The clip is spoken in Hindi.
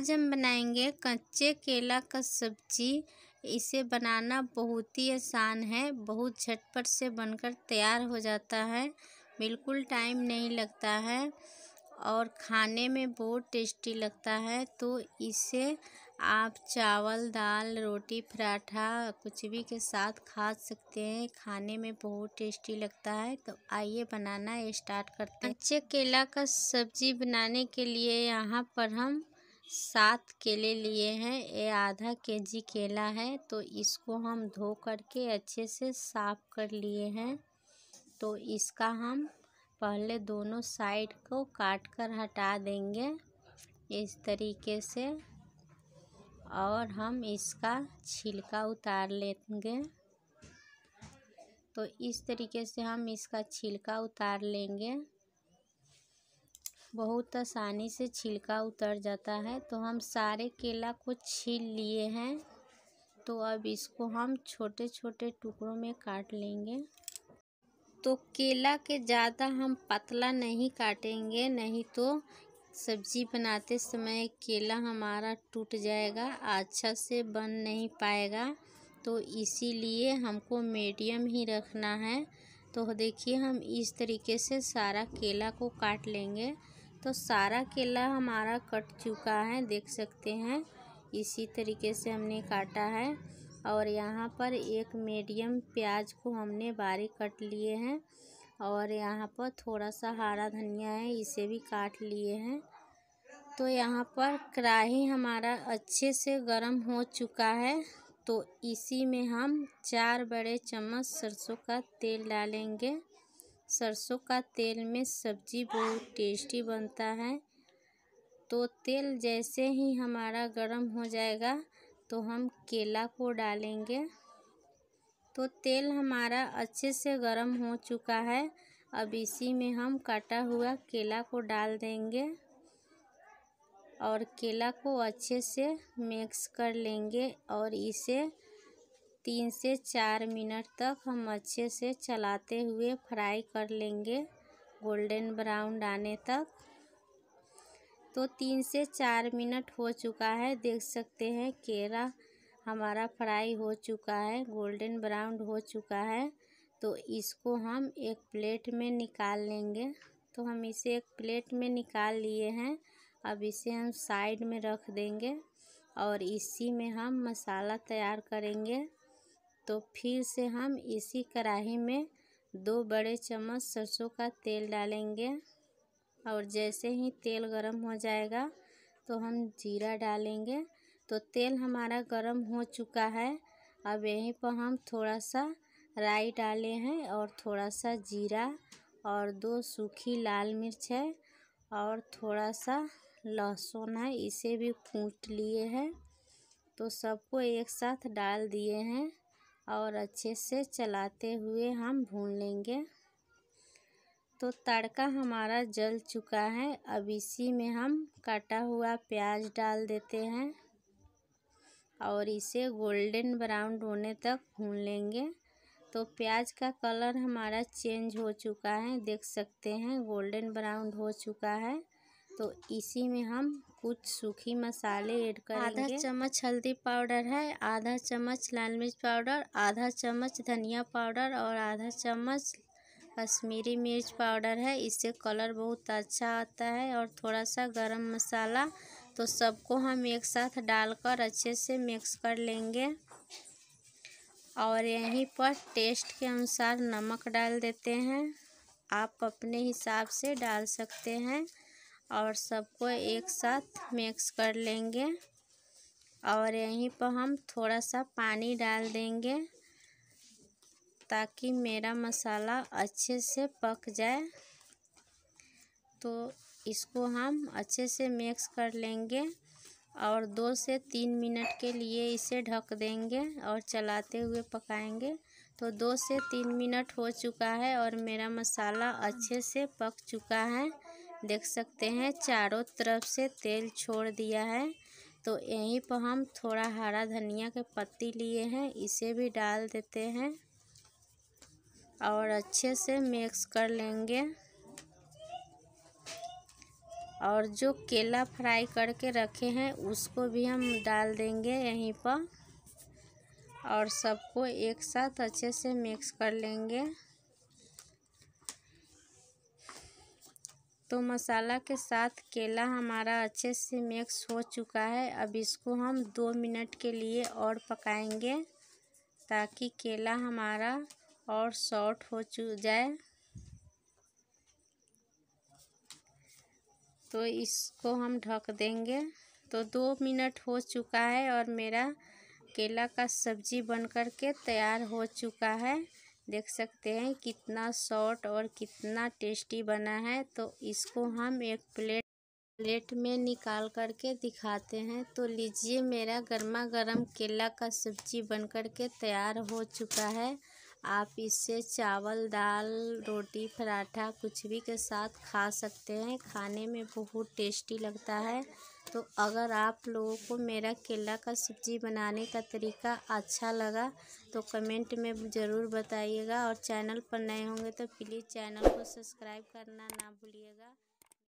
आज हम बनाएंगे कच्चे केला का सब्जी इसे बनाना बहुत ही आसान है बहुत झटपट से बनकर तैयार हो जाता है बिल्कुल टाइम नहीं लगता है और खाने में बहुत टेस्टी लगता है तो इसे आप चावल दाल रोटी पराठा कुछ भी के साथ खा सकते हैं खाने में बहुत टेस्टी लगता है तो आइए बनाना स्टार्ट करते हैं कच्चे केला का सब्जी बनाने के लिए यहाँ पर हम सात केले लिए हैं ये आधा केजी केला है तो इसको हम धो करके अच्छे से साफ कर लिए हैं तो इसका हम पहले दोनों साइड को काट कर हटा देंगे इस तरीके से और हम इसका छिलका उतार लेंगे तो इस तरीके से हम इसका छिलका उतार लेंगे बहुत आसानी से छिलका उतर जाता है तो हम सारे केला को छील लिए हैं तो अब इसको हम छोटे छोटे टुकड़ों में काट लेंगे तो केला के ज़्यादा हम पतला नहीं काटेंगे नहीं तो सब्जी बनाते समय केला हमारा टूट जाएगा अच्छा से बन नहीं पाएगा तो इसीलिए हमको मीडियम ही रखना है तो देखिए हम इस तरीके से सारा केला को काट लेंगे तो सारा केला हमारा कट चुका है देख सकते हैं इसी तरीके से हमने काटा है और यहाँ पर एक मीडियम प्याज को हमने बारीक कट लिए हैं और यहाँ पर थोड़ा सा हरा धनिया है इसे भी काट लिए हैं तो यहाँ पर कढ़ाही हमारा अच्छे से गर्म हो चुका है तो इसी में हम चार बड़े चम्मच सरसों का तेल डालेंगे सरसों का तेल में सब्ज़ी बहुत टेस्टी बनता है तो तेल जैसे ही हमारा गर्म हो जाएगा तो हम केला को डालेंगे तो तेल हमारा अच्छे से गर्म हो चुका है अब इसी में हम काटा हुआ केला को डाल देंगे और केला को अच्छे से मिक्स कर लेंगे और इसे तीन से चार मिनट तक हम अच्छे से चलाते हुए फ्राई कर लेंगे गोल्डन ब्राउन आने तक तो तीन से चार मिनट हो चुका है देख सकते हैं केरा हमारा फ्राई हो चुका है गोल्डन ब्राउन हो चुका है तो इसको हम एक प्लेट में निकाल लेंगे तो हम इसे एक प्लेट में निकाल लिए हैं अब इसे हम साइड में रख देंगे और इसी में हम मसाला तैयार करेंगे तो फिर से हम इसी कढ़ाही में दो बड़े चम्मच सरसों का तेल डालेंगे और जैसे ही तेल गरम हो जाएगा तो हम जीरा डालेंगे तो तेल हमारा गरम हो चुका है अब यहीं पर हम थोड़ा सा राई डाले हैं और थोड़ा सा जीरा और दो सूखी लाल मिर्च है और थोड़ा सा लहसुन है इसे भी कूट लिए हैं तो सबको एक साथ डाल दिए हैं और अच्छे से चलाते हुए हम भून लेंगे तो तड़का हमारा जल चुका है अब इसी में हम काटा हुआ प्याज डाल देते हैं और इसे गोल्डन ब्राउन होने तक भून लेंगे तो प्याज का कलर हमारा चेंज हो चुका है देख सकते हैं गोल्डन ब्राउन हो चुका है तो इसी में हम कुछ सूखी मसाले ऐड करेंगे आधा चम्मच हल्दी पाउडर है आधा चम्मच लाल मिर्च पाउडर आधा चम्मच धनिया पाउडर और आधा चम्मच कश्मीरी मिर्च पाउडर है इससे कलर बहुत अच्छा आता है और थोड़ा सा गरम मसाला तो सबको हम एक साथ डालकर अच्छे से मिक्स कर लेंगे और यहीं पर टेस्ट के अनुसार नमक डाल देते हैं आप अपने हिसाब से डाल सकते हैं और सबको एक साथ मिक्स कर लेंगे और यहीं पर हम थोड़ा सा पानी डाल देंगे ताकि मेरा मसाला अच्छे से पक जाए तो इसको हम अच्छे से मिक्स कर लेंगे और दो से तीन मिनट के लिए इसे ढक देंगे और चलाते हुए पकाएंगे तो दो से तीन मिनट हो चुका है और मेरा मसाला अच्छे से पक चुका है देख सकते हैं चारों तरफ से तेल छोड़ दिया है तो यहीं पर हम थोड़ा हरा धनिया के पत्ती लिए हैं इसे भी डाल देते हैं और अच्छे से मिक्स कर लेंगे और जो केला फ्राई करके रखे हैं उसको भी हम डाल देंगे यहीं पर और सबको एक साथ अच्छे से मिक्स कर लेंगे तो मसाला के साथ केला हमारा अच्छे से मिक्स हो चुका है अब इसको हम दो मिनट के लिए और पकाएंगे ताकि केला हमारा और सॉफ्ट हो चु जाए तो इसको हम ढक देंगे तो दो मिनट हो चुका है और मेरा केला का सब्जी बन कर के तैयार हो चुका है देख सकते हैं कितना सॉफ्ट और कितना टेस्टी बना है तो इसको हम एक प्लेट प्लेट में निकाल करके दिखाते हैं तो लीजिए मेरा गर्मा गर्म केला का सब्जी बन के तैयार हो चुका है आप इससे चावल दाल रोटी पराठा कुछ भी के साथ खा सकते हैं खाने में बहुत टेस्टी लगता है तो अगर आप लोगों को मेरा केला का सब्ज़ी बनाने का तरीका अच्छा लगा तो कमेंट में ज़रूर बताइएगा और चैनल पर नए होंगे तो प्लीज़ चैनल को सब्सक्राइब करना ना भूलिएगा